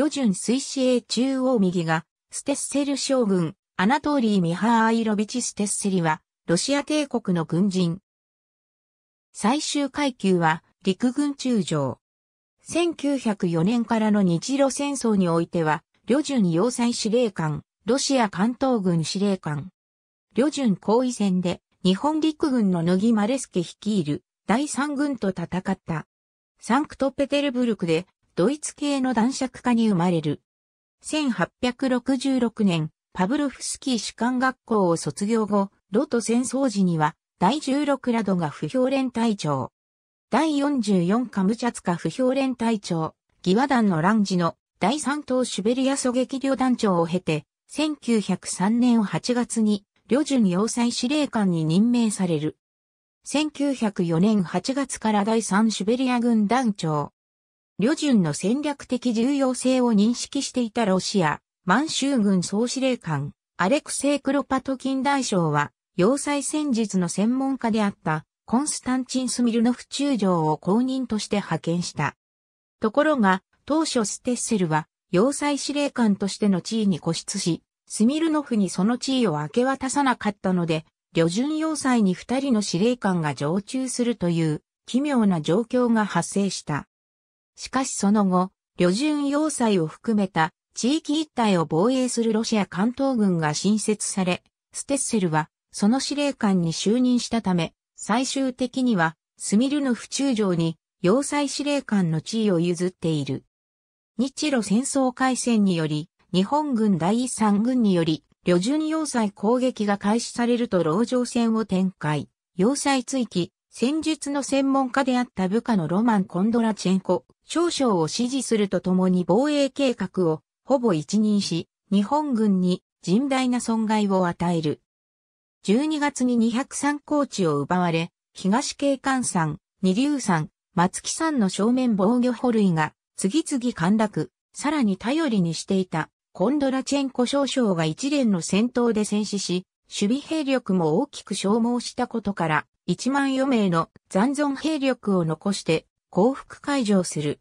旅順水死へ中央右が、ステッセル将軍、アナトーリー・ミハーイロビチ・ステッセリは、ロシア帝国の軍人。最終階級は、陸軍中将。1904年からの日露戦争においては、旅順要塞司令官、ロシア関東軍司令官。旅順後位戦で、日本陸軍の乃木マレスケ率いる、第三軍と戦った。サンクトペテルブルクでドイツ系の男爵家に生まれる。1866年、パブロフスキー士官学校を卒業後、ロト戦争時には、第16ラドが不評連隊長。第44カムチャツカ不評連隊長、義和団の乱時の第3等シュベリア狙撃旅団長を経て、1903年8月に、旅順要塞司令官に任命される。1904年8月から第3シュベリア軍団長、旅順の戦略的重要性を認識していたロシア、満州軍総司令官、アレクセイ・クロパトキン大将は、要塞戦術の専門家であったコンスタンチン・スミルノフ中将を公認として派遣した。ところが、当初ステッセルは、要塞司令官としての地位に固執し、スミルノフにその地位を明け渡さなかったので、旅順要塞に二人の司令官が常駐するという奇妙な状況が発生した。しかしその後、旅順要塞を含めた地域一帯を防衛するロシア関東軍が新設され、ステッセルはその司令官に就任したため、最終的にはスミルノフ中将に要塞司令官の地位を譲っている。日露戦争開戦により、日本軍第三軍により、旅順要塞攻撃が開始されると籠城戦を展開。要塞追記、戦術の専門家であった部下のロマン・コンドラチェンコ、少将を支持するとともに防衛計画をほぼ一任し、日本軍に甚大な損害を与える。12月に203高地を奪われ、東警官山、二流山、松木山の正面防御捕類が次々陥落、さらに頼りにしていたコンドラチェンコ少将が一連の戦闘で戦死し、守備兵力も大きく消耗したことから、1万余名の残存兵力を残して降伏解除する。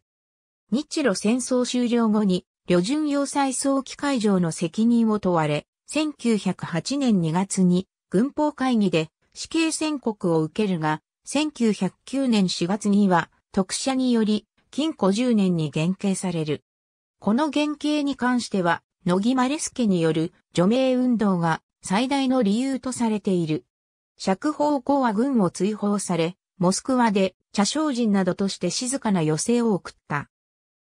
日露戦争終了後に、旅順要塞早期解除の責任を問われ、1908年2月に軍法会議で死刑宣告を受けるが、1909年4月には特赦により禁錮10年に減刑される。この減刑に関しては、野木マレスケによる除名運動が最大の理由とされている。釈放後は軍を追放され、モスクワで茶商人などとして静かな余生を送った。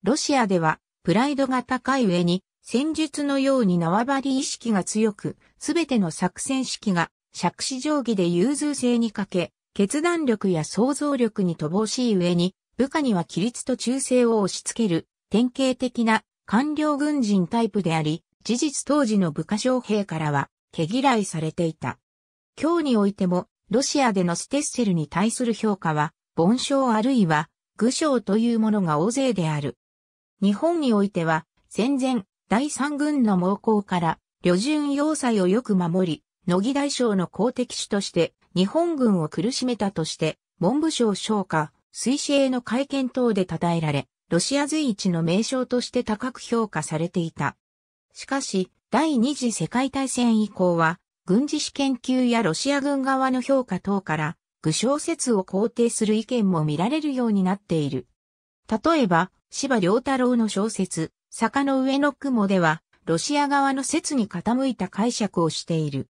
ロシアでは、プライドが高い上に、戦術のように縄張り意識が強く、すべての作戦式が、釈子定規で融通性に欠け、決断力や想像力に乏しい上に、部下には規律と忠誠を押し付ける、典型的な官僚軍人タイプであり、事実当時の部下将兵からは、毛嫌いされていた。今日においても、ロシアでのステッセルに対する評価は、凡賞あるいは、愚賞というものが大勢である。日本においては、戦前、第三軍の猛攻から、旅順要塞をよく守り、乃木大将の公敵主として、日本軍を苦しめたとして、文部省昇華、水への会見等で称えられ、ロシア随一の名称として高く評価されていた。しかし、第二次世界大戦以降は、軍事史研究やロシア軍側の評価等から、具象説を肯定する意見も見られるようになっている。例えば、芝良太郎の小説、坂の上の雲では、ロシア側の説に傾いた解釈をしている。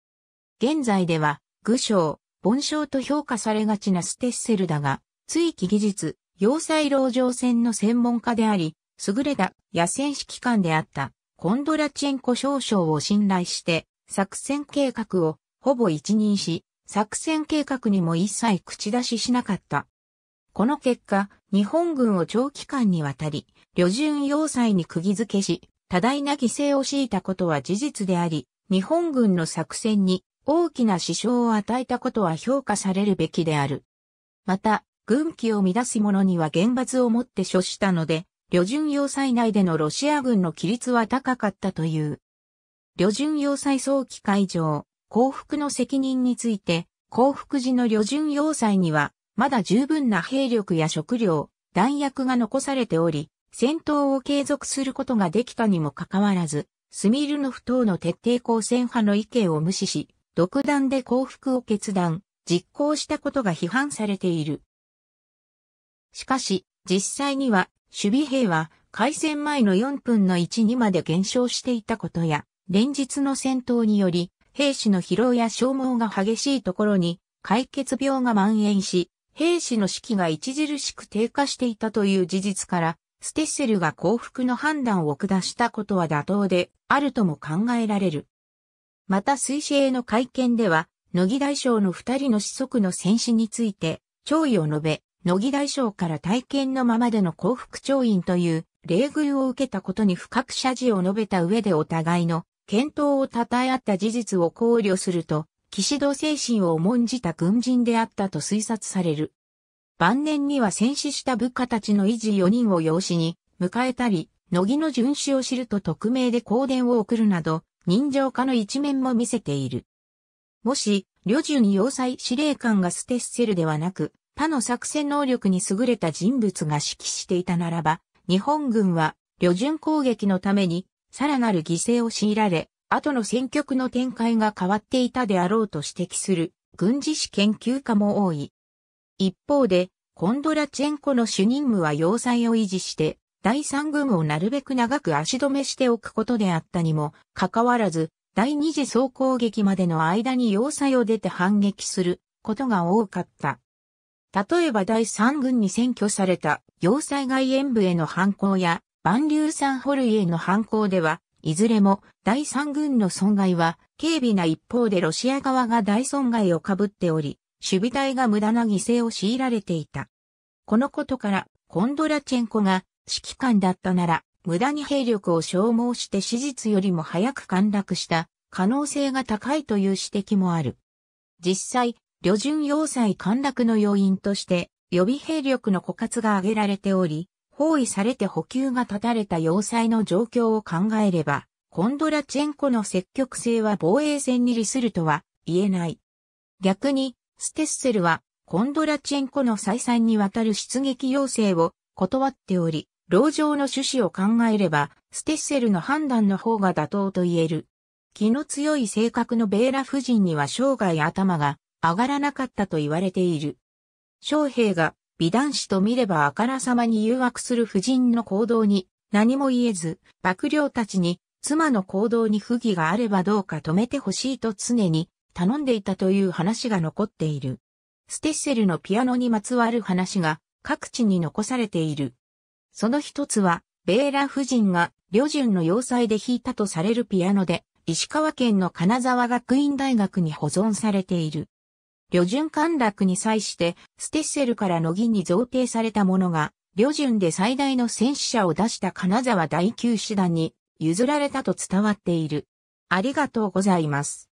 現在では、具象、盆章と評価されがちなステッセルだが、追記技術、要塞籠城戦の専門家であり、優れた野戦指揮官であったコンドラチェンコ少将を信頼して、作戦計画をほぼ一任し、作戦計画にも一切口出ししなかった。この結果、日本軍を長期間にわたり、旅順要塞に釘付けし、多大な犠牲を強いたことは事実であり、日本軍の作戦に大きな支障を与えたことは評価されるべきである。また、軍機を乱す者には厳罰をもって処したので、旅順要塞内でのロシア軍の規律は高かったという。旅順要塞早期会場、降伏の責任について、降伏時の旅順要塞には、まだ十分な兵力や食料、弾薬が残されており、戦闘を継続することができたにもかかわらず、スミルノフ等の徹底抗戦派の意見を無視し、独断で降伏を決断、実行したことが批判されている。しかし、実際には、守備兵は、開戦前の4分の1にまで減少していたことや、連日の戦闘により、兵士の疲労や消耗が激しいところに、解決病が蔓延し、兵士の士気が著しく低下していたという事実から、ステッセルが降伏の判断を下したことは妥当であるとも考えられる。また水死への会見では、乃木大将の二人の子息の戦死について、弔意を述べ、乃木大将から体験のままでの幸福調印という、礼遇を受けたことに深く謝辞を述べた上でお互いの検討を称え合った事実を考慮すると、騎士道精神を重んじた軍人であったと推察される。晩年には戦死した部下たちの維持4人を養子に迎えたり、乃木の巡視を知ると匿名で香典を送るなど、人情家の一面も見せている。もし、旅順に要塞司令官がステッセルではなく、他の作戦能力に優れた人物が指揮していたならば、日本軍は旅順攻撃のためにさらなる犠牲を強いられ、後の戦局の展開が変わっていたであろうと指摘する軍事史研究家も多い。一方で、コンドラチェンコの主任務は要塞を維持して、第三軍をなるべく長く足止めしておくことであったにも、かかわらず、第二次総攻撃までの間に要塞を出て反撃することが多かった。例えば第三軍に占拠された要塞外縁部への反抗や、万竜山ホルイへの反抗では、いずれも第三軍の損害は軽微な一方でロシア側が大損害を被っており、守備隊が無駄な犠牲を強いられていた。このことから、コンドラチェンコが指揮官だったなら、無駄に兵力を消耗して史実よりも早く陥落した可能性が高いという指摘もある。実際、旅順要塞陥落の要因として予備兵力の枯渇が挙げられており、包囲されて補給が断たれた要塞の状況を考えれば、コンドラチェンコの積極性は防衛戦に利するとは言えない。逆に、ステッセルは、コンドラチェンコの再三にわたる出撃要請を断っており、牢上の趣旨を考えれば、ステッセルの判断の方が妥当と言える。気の強い性格のベーラ夫人には生涯頭が上がらなかったと言われている。将兵が美男子と見ればあからさまに誘惑する夫人の行動に何も言えず、幕僚たちに妻の行動に不義があればどうか止めてほしいと常に頼んでいたという話が残っている。ステッセルのピアノにまつわる話が各地に残されている。その一つは、ベーラ夫人が旅順の要塞で弾いたとされるピアノで、石川県の金沢学院大学に保存されている。旅順陥落に際して、ステッセルから乃木に贈呈されたものが、旅順で最大の戦死者を出した金沢第9師団に譲られたと伝わっている。ありがとうございます。